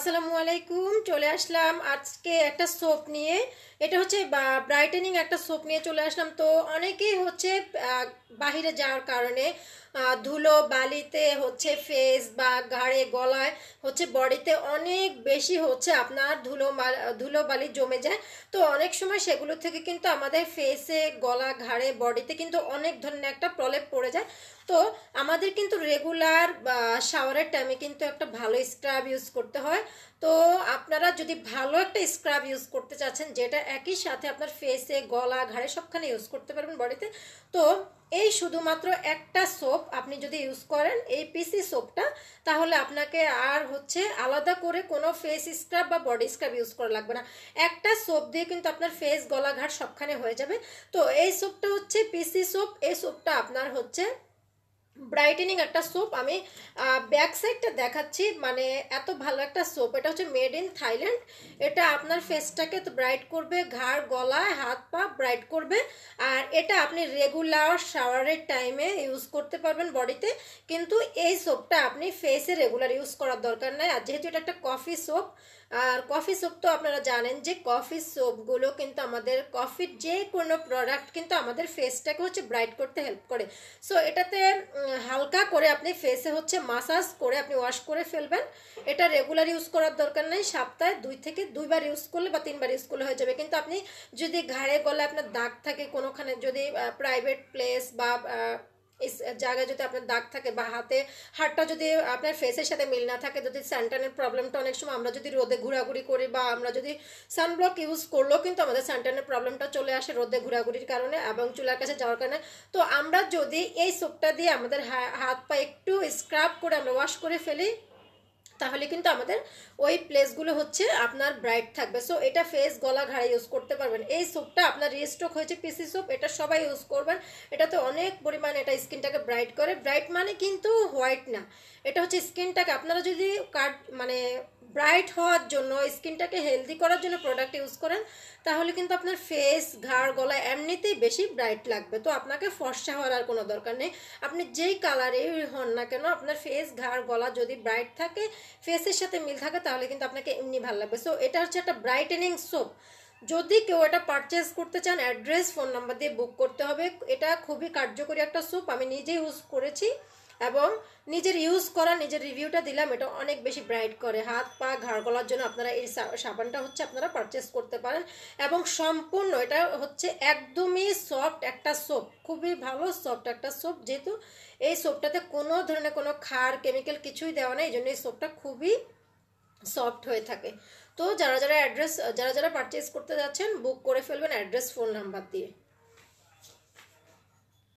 আসসালামু আলাইকুম চলে আসলাম আজকে একটা সোপ নিয়ে এটা হচ্ছে ব্রাইটেনিং একটা সোপ নিয়ে চলে আসলাম তো অনেকেই হচ্ছে বাহিরে যাওয়ার কারণে ধুলো বালিতে হচ্ছে ফেস বা ঘাড়ে গলায় হচ্ছে বডিতে অনেক বেশি হচ্ছে আপনার ধুলো ধুলো বালি জমে যায় তো অনেক সময় সেগুলো থেকে কিন্তু আমাদের ফেসে গলা ঘাড়ে বডিতে কিন্তু অনেক ধরনের একটা প্রলেপ পড়ে যায় তো আমাদের কিন্তু রেগুলার শাওয়ারের টাইমে কিন্তু একটা ভালো স্ক্রাব ইউজ করতে হয় তো আপনারা যদি ভালো একটা স্ক্রাব ইউজ করতে চাচ্ছেন যেটা একই সাথে আপনার ফেসে গলা ঘাড়ে সবখানে ইউজ করতে পারবেন বডিতে তো এই শুধুমাত্র একটা সোপ আপনি যদি ইউজ করেন এই পিসি সোপটা তাহলে আপনাকে আর হচ্ছে আলাদা করে কোনো ফেস স্ক্রাব বা বডি স্ক্রাব ইউজ করা লাগবে না একটা সোপ দিয়ে কিন্তু আপনার ফেস গলা ঘাট সবখানে হয়ে যাবে তো এই সোপটা হচ্ছে পিসি সোপ এই সোপটা আপনার হচ্ছে ব্রাইটেনিং একটা সোপ আমি ব্যাক সাইডটা দেখাচ্ছি মানে এত ভালো একটা সোপ এটা হচ্ছে মেড ইন থাইল্যান্ড এটা আপনার ফেসটাকে তো ব্রাইট করবে ঘাড় গলা হাত পা ব্রাইট করবে আর এটা আপনি রেগুলার শাওয়ারের টাইমে ইউজ করতে পারবেন বডিতে কিন্তু এই সোপটা আপনি ফেসে রেগুলার ইউজ করার দরকার নাই আর যেহেতু এটা একটা কফি সোপ আর কফি সোপ তো আপনারা জানেন যে কফি সোপগুলো কিন্তু আমাদের কফির যে কোনো প্রোডাক্ট কিন্তু আমাদের ফেসটাকে হচ্ছে ব্রাইট করতে হেল্প করে সো এটাতে হালকা করে আপনি ফেসে হচ্ছে মাসাজ করে আপনি ওয়াশ করে ফেলবেন এটা রেগুলার ইউজ করার দরকার নেই সপ্তাহে দুই থেকে দুইবার ইউজ করলে বা তিনবার ইউজ করলে হয়ে যাবে কিন্তু আপনি যদি ঘাড়ে গলায় আপনার দাগ থাকে কোনোখানে যদি প্রাইভেট প্লেস বা জায়গায় যদি আপনার দাগ থাকে বা হাতে হাটটা যদি আপনার ফেসের সাথে মিল না থাকে যদি স্যান্টানের প্রবলেমটা অনেক সময় আমরা যদি রোদে ঘোরাঘুরি করি বা আমরা যদি সানব্লক ইউজ করলেও কিন্তু আমাদের স্যান্টানের প্রবলেমটা চলে আসে রোদে ঘোরাঘুরির কারণে এবং চুলার কাছে যাওয়ার কারণে তো আমরা যদি এই সোপটা দিয়ে আমাদের হাত পা একটু স্ক্রাব করে আমরা ওয়াশ করে ফেলি তাহলে কিন্তু আমাদের ওই প্লেসগুলো হচ্ছে আপনার ব্রাইট থাকবে সো এটা ফেস গলা ঘাড়ে ইউজ করতে পারবেন এই সোপটা আপনার রিস্টক হয়েছে পিসি সোপ এটা সবাই ইউজ করবেন এটাতে অনেক পরিমাণ এটা স্কিনটাকে ব্রাইট করে ব্রাইট মানে কিন্তু হোয়াইট না এটা হচ্ছে স্কিনটাকে আপনারা যদি কাট মানে ব্রাইট হওয়ার জন্য স্কিনটাকে হেলদি করার জন্য প্রোডাক্ট ইউজ করেন তাহলে কিন্তু আপনার ফেস ঘাড় গলা এমনিতেই বেশি ব্রাইট লাগবে তো আপনাকে ফর্সা হওয়ার আর কোনো দরকার নেই আপনি যেই কালারেই হন না কেন আপনার ফেস ঘাড় গলা যদি ব্রাইট থাকে ফেসের সাথে মিল থাকে তাহলে কিন্তু আপনাকে এমনি ভালো লাগবে সো এটা হচ্ছে একটা ব্রাইটেনিং সোপ যদি কেউ এটা পারচেস করতে চান অ্যাড্রেস ফোন নাম্বার দিয়ে বুক করতে হবে এটা খুবই কার্যকরী একটা সোপ আমি নিজেই ইউজ করেছি এবং নিজের ইউজ করা নিজের রিভিউটা দিলাম এটা অনেক বেশি ব্রাইট করে হাত পা ঘাড় গলার জন্য আপনারা এই সাবানটা হচ্ছে আপনারা পারচেস করতে পারেন এবং সম্পূর্ণ এটা হচ্ছে একদমই সফট একটা সোপ খুবই ভালো সফট একটা সোপ যেহেতু এই সোপটাতে কোনো ধরনের কোনো খার কেমিক্যাল কিছুই দেওয়া নেই এই জন্য এই সোপটা খুবই সফট হয়ে থাকে তো যারা যারা অ্যাড্রেস যারা যারা পারচেস করতে যাচ্ছেন বুক করে ফেলবেন অ্যাড্রেস ফোন নাম্বার দিয়ে